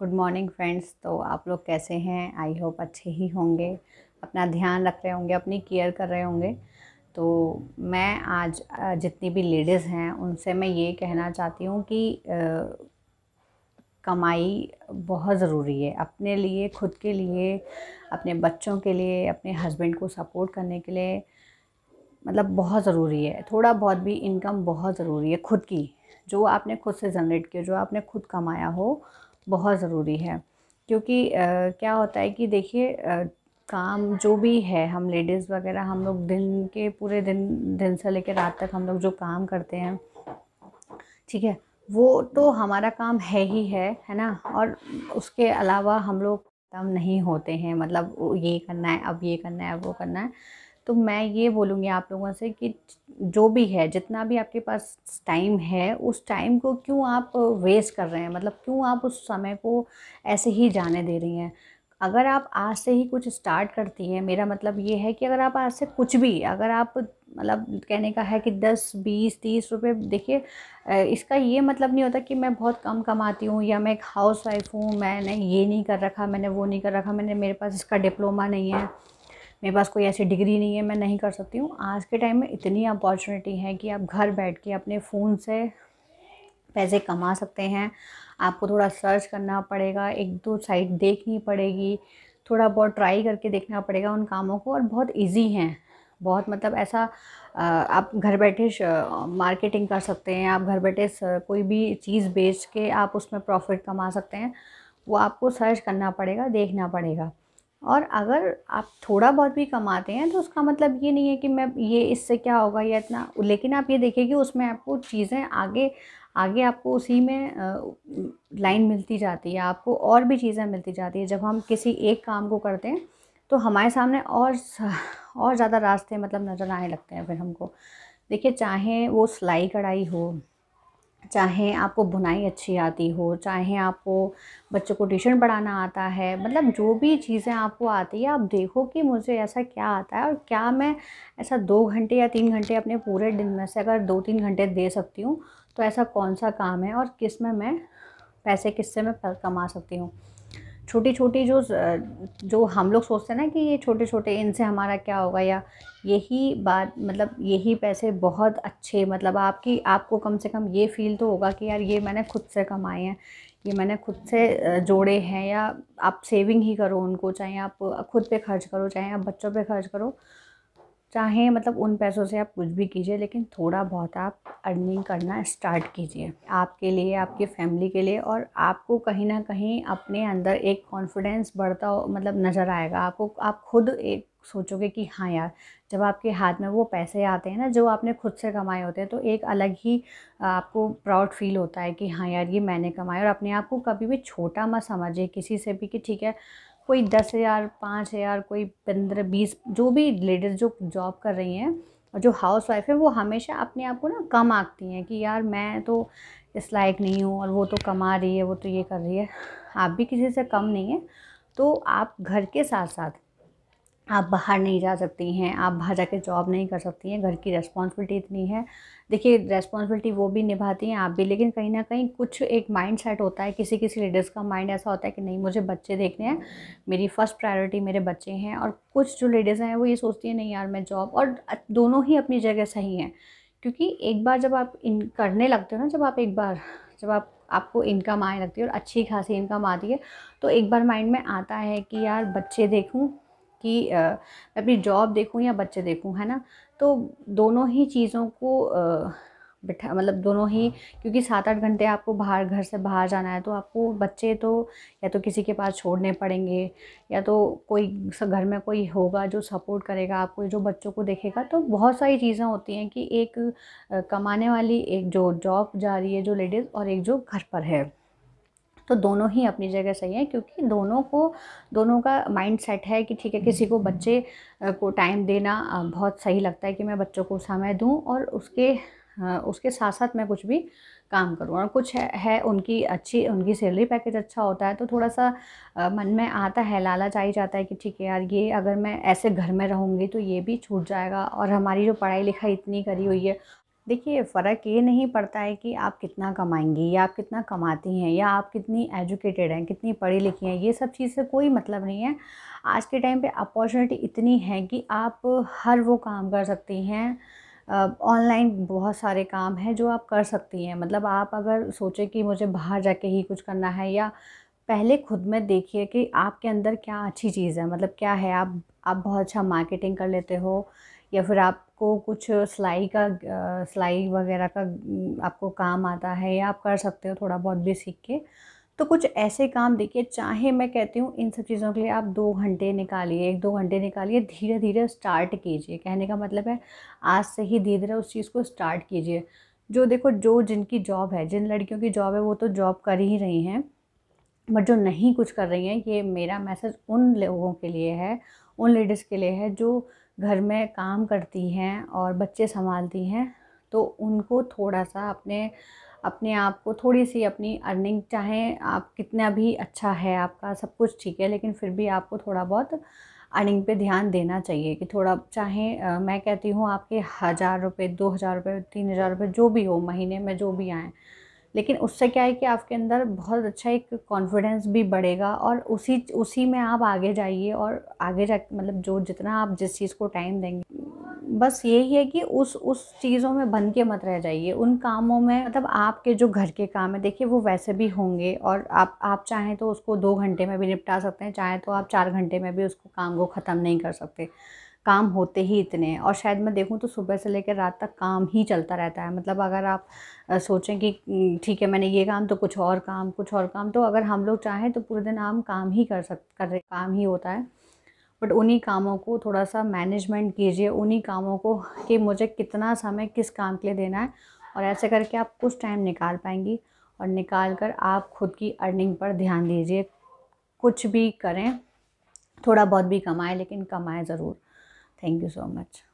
Good morning friends तो आप लोग कैसे हैं आई होप अच्छे ही होंगे अपना ध्यान रख रहे होंगे अपनी केयर कर रहे होंगे तो मैं आज जितनी भी लेडीज़ हैं उनसे मैं ये कहना चाहती हूँ कि आ, कमाई बहुत ज़रूरी है अपने लिए खुद के लिए अपने बच्चों के लिए अपने हस्बैंड को सपोर्ट करने के लिए मतलब बहुत ज़रूरी है थोड़ा बहुत भी इनकम बहुत ज़रूरी है खुद की जो आपने खुद से जनरेट किया जो आपने खुद कमाया हो बहुत ज़रूरी है क्योंकि क्या होता है कि देखिए काम जो भी है हम लेडीज़ वगैरह हम लोग दिन के पूरे दिन दिन से लेकर रात तक हम लोग जो काम करते हैं ठीक है वो तो हमारा काम है ही है है ना और उसके अलावा हम लोग ख़त्म नहीं होते हैं मतलब ये करना है अब ये करना है अब वो करना है तो मैं ये बोलूँगी आप लोगों से कि जो भी है जितना भी आपके पास टाइम है उस टाइम को क्यों आप वेस्ट कर रहे हैं मतलब क्यों आप उस समय को ऐसे ही जाने दे रही हैं अगर आप आज से ही कुछ स्टार्ट करती हैं मेरा मतलब ये है कि अगर आप आज से कुछ भी अगर आप मतलब कहने का है कि दस बीस तीस रुपये देखिए इसका ये मतलब नहीं होता कि मैं बहुत कम कमाती हूँ या मैं एक हाउस वाइफ हूँ मैंने ये नहीं कर रखा मैंने वो नहीं कर रखा मैंने मेरे पास इसका डिप्लोमा नहीं है मेरे पास कोई ऐसी डिग्री नहीं है मैं नहीं कर सकती हूँ आज के टाइम में इतनी अपॉर्चुनिटी है कि आप घर बैठ के अपने फ़ोन से पैसे कमा सकते हैं आपको थोड़ा सर्च करना पड़ेगा एक दो साइट देखनी पड़ेगी थोड़ा बहुत ट्राई करके देखना पड़ेगा उन कामों को और बहुत इजी हैं बहुत मतलब ऐसा आप घर बैठे मार्केटिंग कर सकते हैं आप घर बैठे कोई भी चीज़ बेच के आप उसमें प्रॉफिट कमा सकते हैं वो आपको सर्च करना पड़ेगा देखना पड़ेगा और अगर आप थोड़ा बहुत भी कमाते हैं तो उसका मतलब ये नहीं है कि मैं ये इससे क्या होगा या इतना लेकिन आप ये देखिए कि उसमें आपको चीज़ें आगे आगे आपको उसी में लाइन मिलती जाती है आपको और भी चीज़ें मिलती जाती है जब हम किसी एक काम को करते हैं तो हमारे सामने और और ज़्यादा रास्ते मतलब नज़र आने लगते हैं फिर हमको देखिए चाहे वो सिलाई कढ़ाई हो चाहे आपको बुनाई अच्छी आती हो चाहे आपको बच्चों को ट्यूशन पढ़ाना आता है मतलब जो भी चीज़ें आपको आती है आप देखो कि मुझे ऐसा क्या आता है और क्या मैं ऐसा दो घंटे या तीन घंटे अपने पूरे दिन में से अगर दो तीन घंटे दे सकती हूँ तो ऐसा कौन सा काम है और किस में मैं पैसे किससे मैं कमा सकती हूँ छोटी छोटी जो जो हम लोग सोचते हैं ना कि ये छोटे छोटे इनसे हमारा क्या होगा या यही बात मतलब यही पैसे बहुत अच्छे मतलब आपकी आपको कम से कम ये फील तो होगा कि यार ये मैंने खुद से कमाए हैं ये मैंने खुद से जोड़े हैं या आप सेविंग ही करो उनको चाहे आप खुद पे खर्च करो चाहे आप बच्चों पे खर्च करो चाहें मतलब उन पैसों से आप कुछ भी कीजिए लेकिन थोड़ा बहुत आप अर्निंग करना स्टार्ट कीजिए आपके लिए आपकी फैमिली के लिए और आपको कहीं ना कहीं अपने अंदर एक कॉन्फिडेंस बढ़ता मतलब नज़र आएगा आपको आप खुद एक सोचोगे कि हाँ यार जब आपके हाथ में वो पैसे आते हैं ना जो आपने खुद से कमाए होते हैं तो एक अलग ही आपको प्राउड फील होता है कि हाँ यार ये मैंने कमाया और अपने आप को कभी भी छोटा मत समझिए किसी से भी कि ठीक है कोई दस हज़ार पाँच हज़ार कोई पंद्रह बीस जो भी लेडीज़ जो जॉब कर रही हैं और जो हाउस वाइफ है वो हमेशा अपने आप को ना कम आंकती हैं कि यार मैं तो इस लायक नहीं हूँ और वो तो कमा रही है वो तो ये कर रही है आप भी किसी से कम नहीं है तो आप घर के साथ साथ आप बाहर नहीं जा सकती हैं आप बाहर जाकर जॉब नहीं कर सकती हैं घर की रेस्पॉन्सिबिलिटी इतनी है देखिए रेस्पॉन्सिबिलिटी वो भी निभाती हैं आप भी लेकिन कहीं ना कहीं कुछ एक माइंड सेट होता है किसी किसी लेडीज़ का माइंड ऐसा होता है कि नहीं मुझे बच्चे देखने हैं मेरी फ़र्स्ट प्रायोरिटी मेरे बच्चे हैं और कुछ जो लेडीज़ हैं वो ये सोचती हैं नहीं यार मैं जॉब और दोनों ही अपनी जगह सही हैं क्योंकि एक बार जब आप इन करने लगते हो ना जब आप एक बार जब आप आपको इनकम आने लगती है और अच्छी खासी इनकम आती है तो एक बार माइंड में आता है कि यार बच्चे देखूँ कि मैं अपनी जॉब देखूँ या बच्चे देखूँ है ना तो दोनों ही चीज़ों को बिठा मतलब दोनों ही हाँ। क्योंकि सात आठ घंटे आपको बाहर घर से बाहर जाना है तो आपको बच्चे तो या तो किसी के पास छोड़ने पड़ेंगे या तो कोई घर में कोई होगा जो सपोर्ट करेगा आपको जो बच्चों को देखेगा तो बहुत सारी चीज़ें होती हैं कि एक कमाने वाली एक जो जॉब जा रही है जो लेडीज़ और एक जो घर पर है तो दोनों ही अपनी जगह सही है क्योंकि दोनों को दोनों का माइंड सेट है कि ठीक है किसी को बच्चे को टाइम देना बहुत सही लगता है कि मैं बच्चों को समय दूँ और उसके उसके साथ साथ मैं कुछ भी काम करूँ और कुछ है, है उनकी अच्छी उनकी सैलरी पैकेज अच्छा होता है तो थोड़ा सा मन में आता है लालच आ ही जाता है कि ठीक है यार ये अगर मैं ऐसे घर में रहूँगी तो ये भी छूट जाएगा और हमारी जो पढ़ाई लिखाई इतनी करी हुई है देखिए फ़र्क ये नहीं पड़ता है कि आप कितना कमाएंगी या आप कितना कमाती हैं या आप कितनी एजुकेटेड हैं कितनी पढ़ी लिखी हैं ये सब चीज़ से कोई मतलब नहीं है आज के टाइम पे अपॉर्चुनिटी इतनी है कि आप हर वो काम कर सकती हैं ऑनलाइन बहुत सारे काम हैं जो आप कर सकती हैं मतलब आप अगर सोचें कि मुझे बाहर जाके ही कुछ करना है या पहले खुद में देखिए कि आपके अंदर क्या अच्छी चीज़ है मतलब क्या है आप आप बहुत अच्छा मार्केटिंग कर लेते हो या फिर आपको कुछ सिलाई का सिलाई वगैरह का आपको काम आता है या आप कर सकते हो थोड़ा बहुत भी सीख के तो कुछ ऐसे काम देखिए चाहे मैं कहती हूँ इन सब चीज़ों के लिए आप दो घंटे निकालिए एक दो घंटे निकालिए धीरे धीरे स्टार्ट कीजिए कहने का मतलब है आज से ही धीरे धीरे उस चीज़ को स्टार्ट कीजिए जो देखो जो जिनकी जॉब है जिन लड़कियों की जॉब है वो तो जॉब कर ही रही हैं बट जो नहीं कुछ कर रही हैं ये मेरा मैसेज उन लोगों के लिए है उन लेडीज़ के लिए है जो घर में काम करती हैं और बच्चे संभालती हैं तो उनको थोड़ा सा अपने अपने आप को थोड़ी सी अपनी अर्निंग चाहे आप कितना भी अच्छा है आपका सब कुछ ठीक है लेकिन फिर भी आपको थोड़ा बहुत अर्निंग पे ध्यान देना चाहिए कि थोड़ा चाहे मैं कहती हूँ आपके हज़ार रुपये दो हज़ार रुपये तीन हज़ार रुपये जो भी हो महीने में जो भी आए लेकिन उससे क्या है कि आपके अंदर बहुत अच्छा एक कॉन्फिडेंस भी बढ़ेगा और उसी उसी में आप आगे जाइए और आगे जा मतलब जो जितना आप जिस चीज़ को टाइम देंगे बस यही है कि उस उस चीज़ों में बन के मत रह जाइए उन कामों में मतलब आपके जो घर के काम है देखिए वो वैसे भी होंगे और आप आप चाहें तो उसको दो घंटे में भी निपटा सकते हैं चाहें तो आप चार घंटे में भी उसको काम को ख़त्म नहीं कर सकते काम होते ही इतने और शायद मैं देखूँ तो सुबह से लेकर रात तक काम ही चलता रहता है मतलब अगर आप सोचें कि ठीक है मैंने ये काम तो कुछ और काम कुछ और काम तो अगर हम लोग चाहें तो पूरे दिन हम काम ही कर सक कर रहे काम ही होता है बट उन्हीं कामों को थोड़ा सा मैनेजमेंट कीजिए उन्हीं कामों को कि मुझे कितना समय किस काम के लिए देना है और ऐसे करके आप कुछ टाइम निकाल पाएंगी और निकाल कर आप खुद की अर्निंग पर ध्यान दीजिए कुछ भी करें थोड़ा बहुत भी कमाएं लेकिन कमाएं ज़रूर Thank you so much.